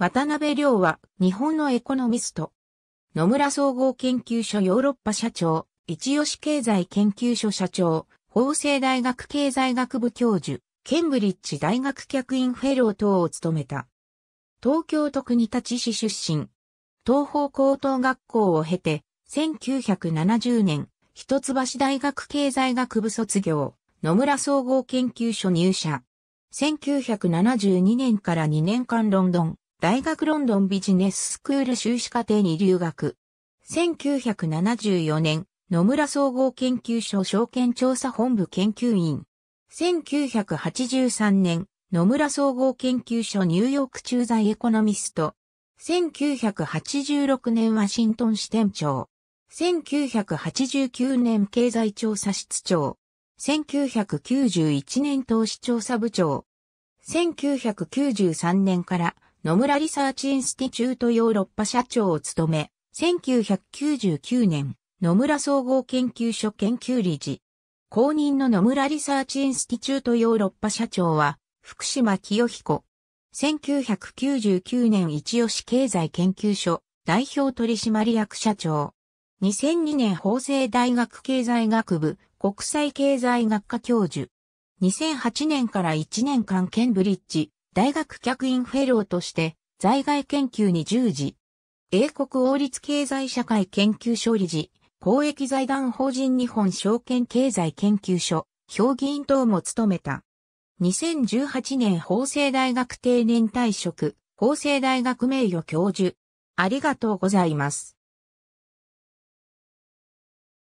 渡辺良は日本のエコノミスト。野村総合研究所ヨーロッパ社長、一吉経済研究所社長、法政大学経済学部教授、ケンブリッジ大学客員フェロー等を務めた。東京都国立市出身。東方高等学校を経て、1970年、一橋大学経済学部卒業、野村総合研究所入社。1972年から2年間ロンドン、大学ロンドンビジネススクール修士課程に留学。1974年、野村総合研究所証券調査本部研究員。1983年、野村総合研究所ニューヨーク駐在エコノミスト。1986年ワシントン支店長。1989年経済調査室長。1991年投資調査部長。1993年から野村リサーチインスティチュートヨーロッパ社長を務め、1999年、野村総合研究所研究理事。公認の野村リサーチインスティチュートヨーロッパ社長は、福島清彦。1999年一吉経済研究所代表取締役社長。2002年法政大学経済学部国際経済学科教授。2008年から1年間ケンブリッジ大学客員フェローとして在外研究に従事。英国王立経済社会研究所理事、公益財団法人日本証券経済研究所、評議員等も務めた。2018年法政大学定年退職、法政大学名誉教授。ありがとうございます。